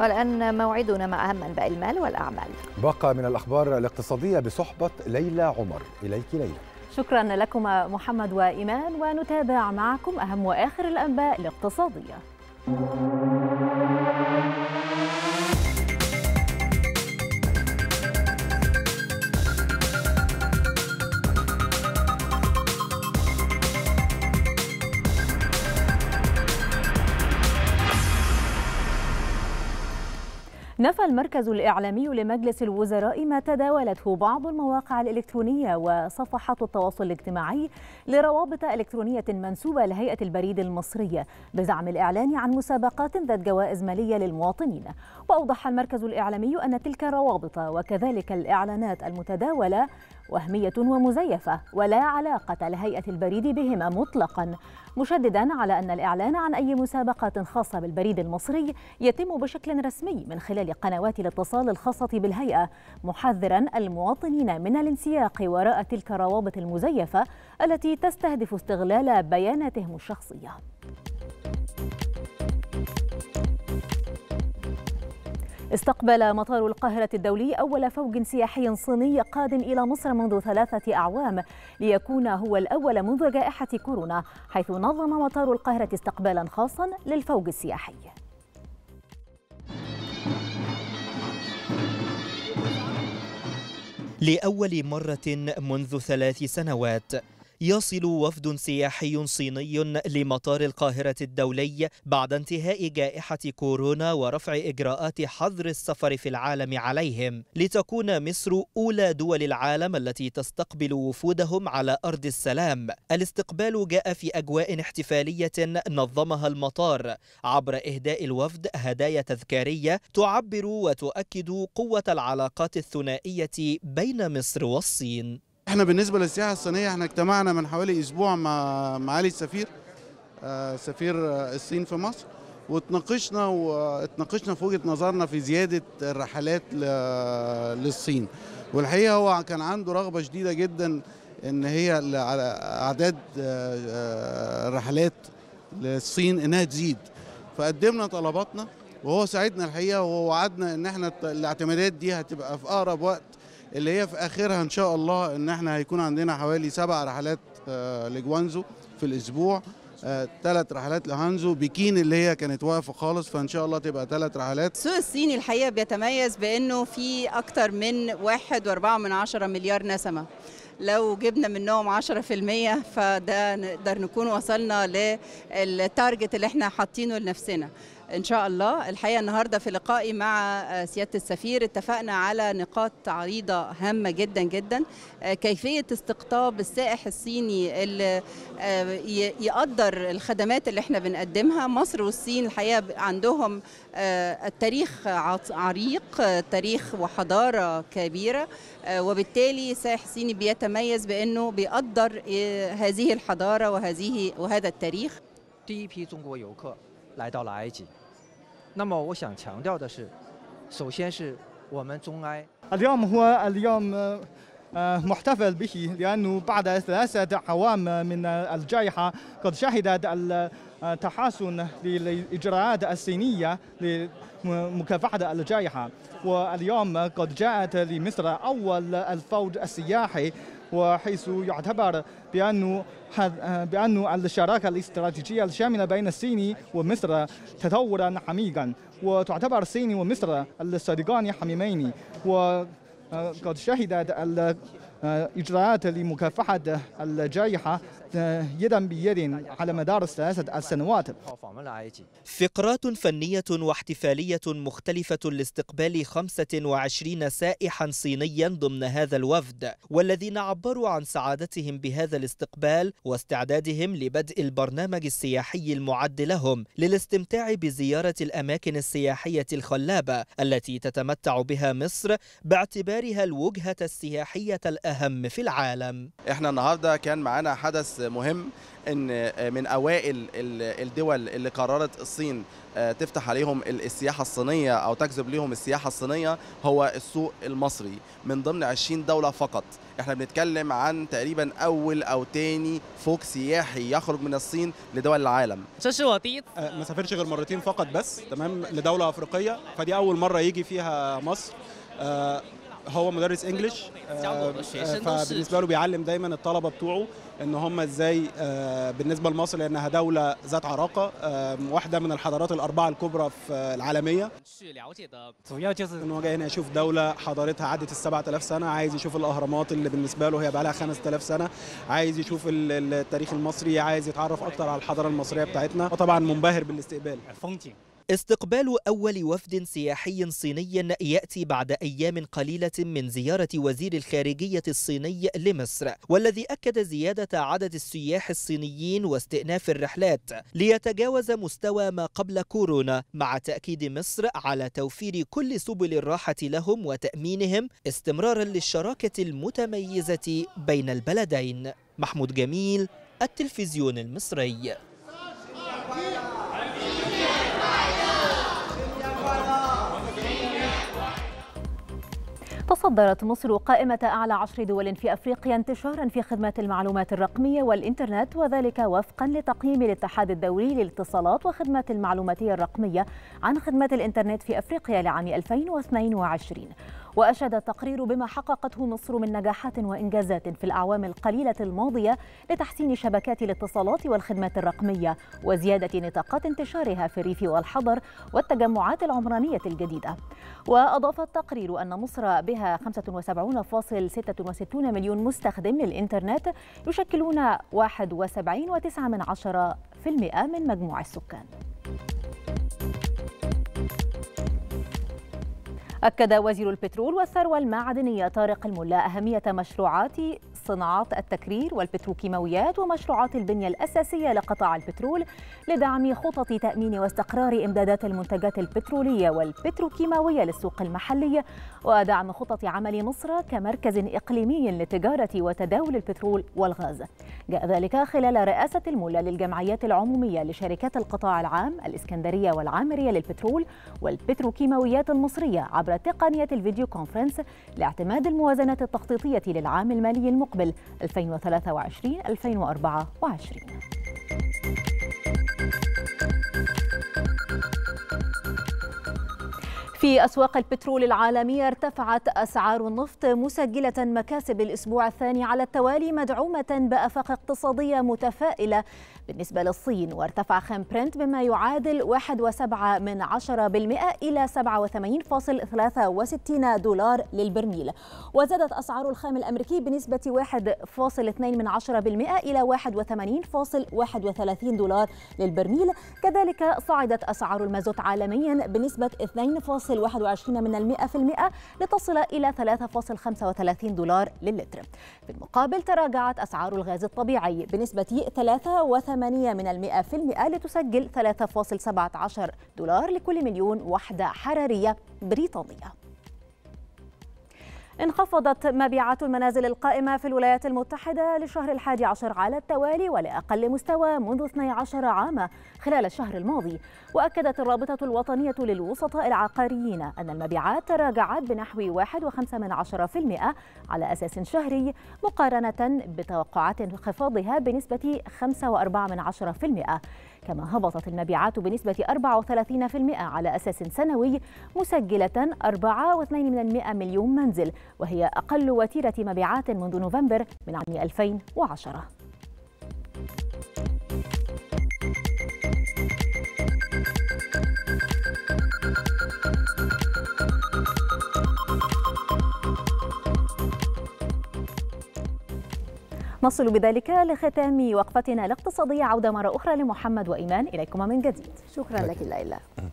والآن موعدنا مع أهم أنباء المال والأعمال بقى من الأخبار الاقتصادية بصحبة ليلى عمر إليك ليلى شكرا لكم محمد وإيمان ونتابع معكم أهم وآخر الأنباء الاقتصادية نفى المركز الإعلامي لمجلس الوزراء ما تداولته بعض المواقع الإلكترونية وصفحات التواصل الاجتماعي لروابط إلكترونية منسوبة لهيئة البريد المصرية بزعم الإعلان عن مسابقات ذات جوائز مالية للمواطنين وأوضح المركز الإعلامي أن تلك الروابط وكذلك الإعلانات المتداولة وهمية ومزيفة ولا علاقة لهيئة البريد بهما مطلقا مشددا على أن الإعلان عن أي مسابقات خاصة بالبريد المصري يتم بشكل رسمي من خلال قنوات الاتصال الخاصة بالهيئة محذرا المواطنين من الانسياق وراء تلك الروابط المزيفة التي تستهدف استغلال بياناتهم الشخصية استقبل مطار القاهرة الدولي أول فوج سياحي صيني قادم إلى مصر منذ ثلاثة أعوام ليكون هو الأول منذ جائحة كورونا حيث نظم مطار القاهرة استقبالا خاصا للفوج السياحي لأول مرة منذ ثلاث سنوات يصل وفد سياحي صيني لمطار القاهرة الدولي بعد انتهاء جائحة كورونا ورفع إجراءات حظر السفر في العالم عليهم لتكون مصر أولى دول العالم التي تستقبل وفودهم على أرض السلام الاستقبال جاء في أجواء احتفالية نظمها المطار عبر إهداء الوفد هدايا تذكارية تعبر وتؤكد قوة العلاقات الثنائية بين مصر والصين احنا بالنسبه للسياحه الصينيه احنا اجتمعنا من حوالي اسبوع مع معالي السفير آه، سفير الصين في مصر واتناقشنا واتناقشنا في وجهه نظرنا في زياده الرحلات للصين والحقيقه هو كان عنده رغبه شديده جدا ان هي اعداد آه، آه، رحلات للصين انها تزيد فقدمنا طلباتنا وهو ساعدنا الحقيقه ووعدنا ان احنا الاعتمادات دي هتبقى في اقرب وقت اللي هي في اخرها ان شاء الله ان احنا هيكون عندنا حوالي سبع رحلات آه، لجوانزو في الاسبوع ثلاث آه، رحلات لهانزو بكين اللي هي كانت واقفه خالص فان شاء الله تبقى ثلاث رحلات السوق الصيني الحقيقه بيتميز بانه في اكثر من 1.4 مليار نسمه لو جبنا منهم 10% فده نقدر نكون وصلنا للتارجت اللي احنا حاطينه لنفسنا ان شاء الله الحقيقه النهارده في لقائي مع آه، سياده السفير اتفقنا على نقاط عريضه هامه جدا جدا آه، كيفيه استقطاب السائح الصيني اللي آه، يقدر الخدمات اللي احنا بنقدمها مصر والصين الحقيقه عندهم التاريخ عريق تاريخ وحضاره كبيره وبالتالي السائح الصيني بيتميز بانه بيقدر هذه الحضاره وهذه وهذا التاريخ 来到了埃及。那么我想强调的是，首先是我们中埃。وحيث يعتبر بانه بأن الشراكة الاستراتيجية الشاملة بين الصين ومصر تطورا عميقا وتعتبر الصين ومصر الصديقان حميمين وقد شهدت الإجراءات آه، لمكافحة الجائحة يدا بيد على مدار الثلاثة السنوات فقرات فنية واحتفالية مختلفة لاستقبال 25 سائحا صينيا ضمن هذا الوفد والذين عبروا عن سعادتهم بهذا الاستقبال واستعدادهم لبدء البرنامج السياحي المعد لهم للاستمتاع بزيارة الأماكن السياحية الخلابة التي تتمتع بها مصر باعتبارها الوجهة السياحية الأهم في العالم احنا النهاردة كان معانا حدث مهم ان آه، من اوائل الدول اللي قررت الصين آه، تفتح عليهم السياحه الصينيه او تجذب ليهم السياحه الصينيه هو السوق المصري من ضمن 20 دوله فقط احنا بنتكلم عن تقريبا اول او تاني فوق سياحي يخرج من الصين لدول العالم آه، ما سافرش غير مرتين فقط بس تمام لدوله افريقيه فدي اول مره يجي فيها مصر هو مدرس انجلش آه، آه، فبالنسبه له بيعلم دايما الطلبه بتوعه ان هم ازاي آه، بالنسبه لمصر لانها دوله ذات عراقه واحده من الحضارات الاربعه الكبرى في العالميه ان هو جاي هنا يشوف دوله حضارتها عدت ال 7000 سنه عايز يشوف الاهرامات اللي بالنسبه له هي بقى لها 5000 سنه عايز يشوف التاريخ المصري عايز يتعرف اكتر على الحضاره المصريه بتاعتنا وطبعا منبهر بالاستقبال استقبال أول وفد سياحي صيني يأتي بعد أيام قليلة من زيارة وزير الخارجية الصيني لمصر والذي أكد زيادة عدد السياح الصينيين واستئناف الرحلات ليتجاوز مستوى ما قبل كورونا مع تأكيد مصر على توفير كل سبل الراحة لهم وتأمينهم استمرارا للشراكة المتميزة بين البلدين محمود جميل التلفزيون المصري تصدرت مصر قائمة أعلى عشر دول في أفريقيا انتشارا في خدمات المعلومات الرقمية والإنترنت وذلك وفقا لتقييم الاتحاد الدولي للاتصالات وخدمات المعلوماتية الرقمية عن خدمات الإنترنت في أفريقيا لعام 2022 وأشاد التقرير بما حققته مصر من نجاحات وإنجازات في الأعوام القليلة الماضية لتحسين شبكات الاتصالات والخدمات الرقمية وزيادة نطاقات انتشارها في الريف والحضر والتجمعات العمرانية الجديدة وأضاف التقرير أن مصر بها 75.66 مليون مستخدم للإنترنت يشكلون 71.9% من مجموع السكان أكد وزير البترول والثروة المعدنية طارق الملا أهمية مشروعات صناعات التكرير والبتروكيماويات ومشروعات البنية الأساسية لقطاع البترول لدعم خطط تأمين واستقرار إمدادات المنتجات البترولية والبتروكيماوية للسوق المحلية ودعم خطط عمل مصر كمركز إقليمي لتجارة وتداول البترول والغاز جاء ذلك خلال رئاسة المولى للجمعيات العمومية لشركات القطاع العام الإسكندرية والعامرية للبترول والبتروكيماويات المصرية عبر تقنية الفيديو كونفرنس لاعتماد الموازنة التخطيطية للعام المالي المقبل المقبل 2023 2024 في أسواق البترول العالمية ارتفعت أسعار النفط مسجلة مكاسب الأسبوع الثاني على التوالي مدعومة بأفاق اقتصادية متفائلة بالنسبة للصين وارتفع خام برنت بما يعادل 1.7 من 10% إلى 87.63 دولار للبرميل وزادت أسعار الخام الأمريكي بنسبة 1.2 من 10% إلى 81.31 دولار للبرميل كذلك صعدت أسعار المازوت عالميا بنسبة 2. 0.21 من المئة في المئة لتصل إلى 3.35 دولار للتر في المقابل تراجعت أسعار الغاز الطبيعي بنسبة 3.8 من المئة في المئة لتسجل 3.17 دولار لكل مليون وحدة حرارية بريطانية انخفضت مبيعات المنازل القائمة في الولايات المتحدة للشهر الحادي عشر على التوالي ولأقل مستوى منذ 12 عاما خلال الشهر الماضي وأكدت الرابطة الوطنية للوسطاء العقاريين أن المبيعات تراجعت بنحو 1.5% على أساس شهري مقارنة بتوقعات انخفاضها بنسبة 5.4% كما هبطت المبيعات بنسبة 34% على أساس سنوي مسجلة 4.2 مليون منزل وهي أقل وتيرة مبيعات منذ نوفمبر من عام 2010 نصل بذلك لختام وقفتنا الاقتصادية عودة مرة أخرى لمحمد وإيمان إليكما من جديد شكرا لك ليلى